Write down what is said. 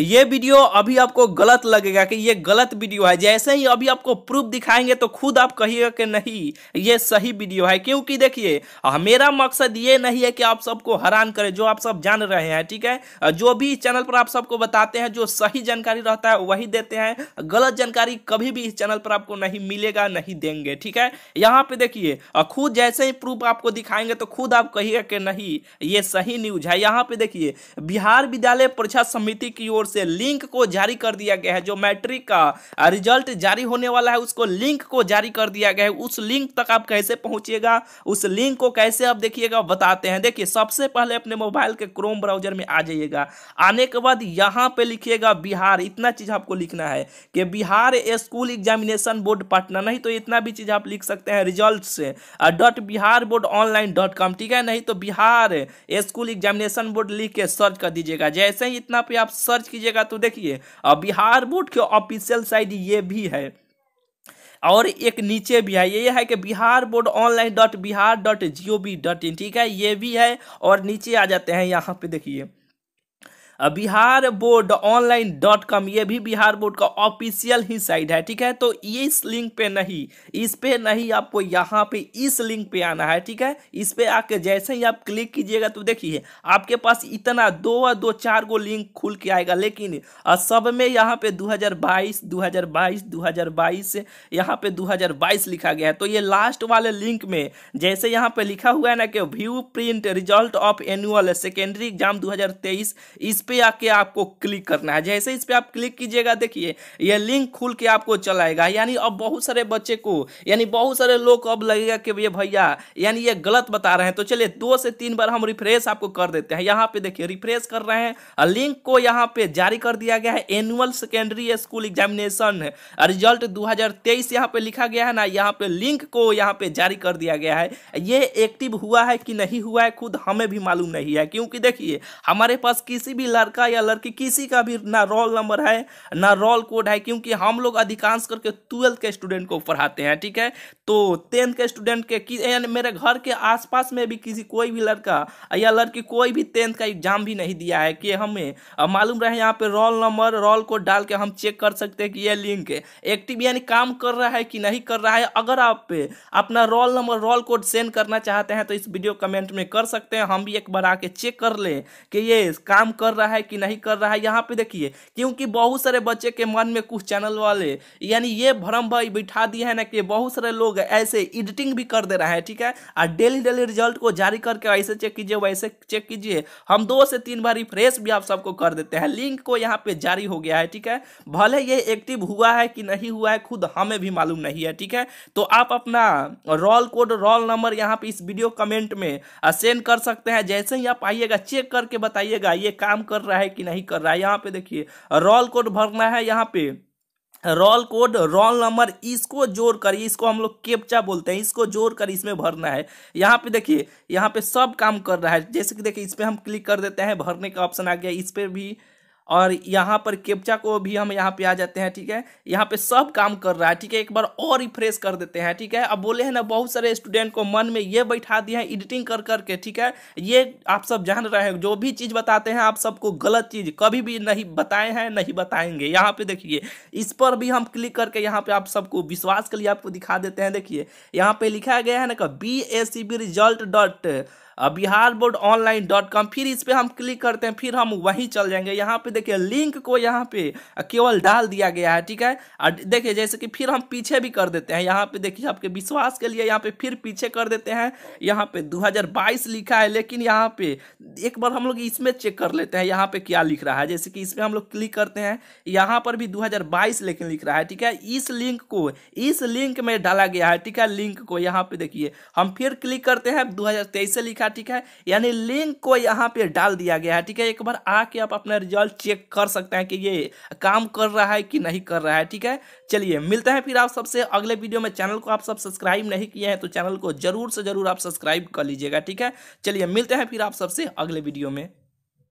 ये वीडियो अभी आपको गलत लगेगा कि ये गलत वीडियो है जैसे ही अभी आपको प्रूफ दिखाएंगे तो खुद आप कहिएगा कि नहीं ये सही वीडियो है क्योंकि देखिए मेरा मकसद ये नहीं है कि आप सबको हैरान करें जो आप सब जान रहे हैं ठीक है जो भी चैनल पर आप सबको बताते हैं जो सही जानकारी रहता है वही देते हैं गलत जानकारी कभी भी इस चैनल पर आपको नहीं मिलेगा नहीं देंगे ठीक है यहाँ पे देखिए खुद जैसे ही प्रूफ आपको दिखाएंगे तो खुद आप कहिएगा कि नहीं ये सही न्यूज है यहाँ पे देखिए बिहार विद्यालय परीक्षा समिति की ओर ओर से लिंक को जारी कर दिया गया है जो मैट्रिक का रिजल्ट जारी होने वाला है उसको लिंक को जारी कर दिया गया है उस लिंक तक आप कैसे पहुंचिएगा उस लिंक को कैसे आप देखिएगा बताते हैं देखिए सबसे पहले अपने मोबाइल के क्रोम ब्राउजर में आ जाइएगा आने के बाद यहाँ पे लिखिएगा बिहार इतना चीज आपको लिखना है कि Bihar school examination board Patna नहीं तो इतना भी चीज आप लिख सकते हैं रिजल्ट से dot Bihar board online dot com ठीक है नहीं तो बिहार स्कूल एग्जामिनेशन बोर्ड लिख के सर्च कर दीजिएगा जैसे ही इतना पे आप सर्च कीजिएगा तो देखिए बिहार बोर्ड के ऑफिशियल साइट ये भी है और एक नीचे भी है ये है कि Bihar board online dot Bihar dot G O dot in ठीक है ये भी है और नीचे आ जाते हैं यहाँ पे देखिए Bihar board online dot com ये भी बिहार बोर्ड का ऑफिशियल ही साइट है ठीक है तो इस लिंक पे नहीं इस पे नहीं आपको यहाँ पे इस लिंक पे आना है ठीक है इस पे आके जैसे ही आप क्लिक कीजिएगा तो देखिए आपके पास इतना दो और दो चार गो लिंक खुल के आएगा लेकिन सब में यहाँ पे 2022 2022 2022 यहाँ पे 2022 लिखा गया है तो ये लास्ट वाले लिंक में जैसे यहाँ पे लिखा हुआ है ना कि view print result of annual secondary exam दो इस पे आके आपको क्लिक करना है जैसे इस पे आप क्लिक कीजिएगा देखिए यह लिंक खुल के आपको चलाएगा यानी अब बहुत सारे बच्चे को यानी बहुत सारे लोग को अब लगेगा कि ये भैया यानी ये गलत बता रहे हैं तो चलिए दो से तीन बार हम रिफ्रेश आपको कर देते हैं यहाँ पे देखिए रिफ्रेश कर रहे हैं लिंक को यहाँ पे जारी कर दिया गया है annual secondary school examination result 2023 यहाँ पे लिखा गया है ना यहाँ पे लिंक को यहाँ पे जारी कर दिया गया है ये एक्टिव हुआ है कि नहीं हुआ है खुद हमें भी मालूम नहीं है क्योंकि देखिए हमारे पास किसी भी लड़का या लड़की किसी का भी ना रोल नंबर है ना रोल कोड है क्योंकि हम लोग अधिकांश करके ट्वेल्थ के स्टूडेंट को पढ़ाते हैं ठीक है तो टेंथ के स्टूडेंट के यानी मेरे घर के आसपास में भी किसी कोई भी लड़का या लड़की कोई भी टेंथ का एग्जाम भी नहीं दिया है कि हमें मालूम रहे यहाँ पे रोल नंबर रोल कोड डाल के हम चेक कर सकते हैं कि यह लिंक एक्टिव यानी काम कर रहा है कि नहीं कर रहा है अगर आप अपना roll number roll code send करना चाहते हैं तो इस वीडियो कमेंट में कर सकते हैं हम भी एक बार आके चेक कर लें कि ये काम कर रहा रहा है कि नहीं कर रहा है यहाँ पे देखिए क्योंकि बहुत सारे बच्चे के मन में कुछ चैनल वाले यानी ये भ्रम भाई बिठा दिए हैं ना कि बहुत सारे लोग ऐसे एडिटिंग भी कर दे रहे हैं ठीक है और डेली डेली रिजल्ट को जारी करके ऐसे चेक कीजिए वैसे चेक कीजिए हम दो से तीन बार रिफ्रेश भी आप सबको कर देते हैं लिंक को यहाँ पे जारी हो गया है ठीक है भले ये एक्टिव हुआ है कि नहीं हुआ है खुद हमें भी मालूम नहीं है ठीक है तो आप अपना रोल कोड रोल नंबर यहाँ पे इस वीडियो कमेंट में सेंड कर सकते हैं जैसे ही आप आइएगा चेक करके बताइएगा ये काम कर कर रहा है कि नहीं कर रहा है यहाँ पे देखिए रोल कोड भरना है यहाँ पे रोल कोड रोल नंबर इसको जोड़ कर इसको हम लोग केपचा बोलते हैं इसको जोड़ कर इसमें भरना है यहाँ पे देखिए यहाँ पे सब काम कर रहा है जैसे कि देखिए इस पर हम क्लिक कर देते हैं भरने का ऑप्शन आ गया इस पर भी और यहाँ पर केपचा को भी हम यहाँ पे आ जाते हैं ठीक है यहाँ पे सब काम कर रहा है ठीक है एक बार और रिफ्रेश कर देते हैं ठीक है अब बोले हैं ना बहुत सारे स्टूडेंट को मन में ये बैठा दिया है एडिटिंग कर करके ठीक है ये आप सब जान रहे हैं जो भी चीज़ बताते हैं आप सबको गलत चीज़ कभी भी नहीं बताए हैं नहीं बताएंगे यहाँ पे देखिए इस पर भी हम क्लिक करके यहाँ पे आप सबको विश्वास के लिए आपको दिखा देते हैं देखिए यहाँ पे लिखा गया है ना B A C B result dot Bihar board online dot com फिर इस पर हम क्लिक करते हैं फिर हम वहीं चल जाएंगे यहाँ पे देखिए लिंक को यहाँ पे केवल डाल दिया गया है ठीक है और देखिए जैसे कि फिर हम पीछे भी कर देते हैं यहाँ पे देखिए आपके विश्वास के लिए यहाँ पे फिर पीछे कर देते हैं यहाँ पे 2022 लिखा है लेकिन यहाँ पे एक बार हम लोग इसमें चेक कर लेते हैं यहाँ पे क्या लिख रहा है जैसे कि इसमें हम लोग क्लिक करते हैं यहाँ पर भी दो लेकिन लिख रहा है ठीक है इस लिंक को इस लिंक में डाला गया है ठीक है लिंक को यहाँ पे देखिए हम फिर क्लिक करते हैं दो से लिखा ठीक है यानी लिंक को यहाँ पे डाल दिया गया है ठीक है एक बार आके आप अपना रिजल्ट चेक कर सकते हैं कि ये काम कर रहा है कि नहीं कर रहा है ठीक है चलिए मिलते हैं फिर आप सबसे अगले वीडियो में चैनल को आप सब सब्सक्राइब नहीं किए हैं तो चैनल को जरूर से जरूर आप सब्सक्राइब कर लीजिएगा ठीक है चलिए मिलते हैं फिर आप सबसे अगले वीडियो में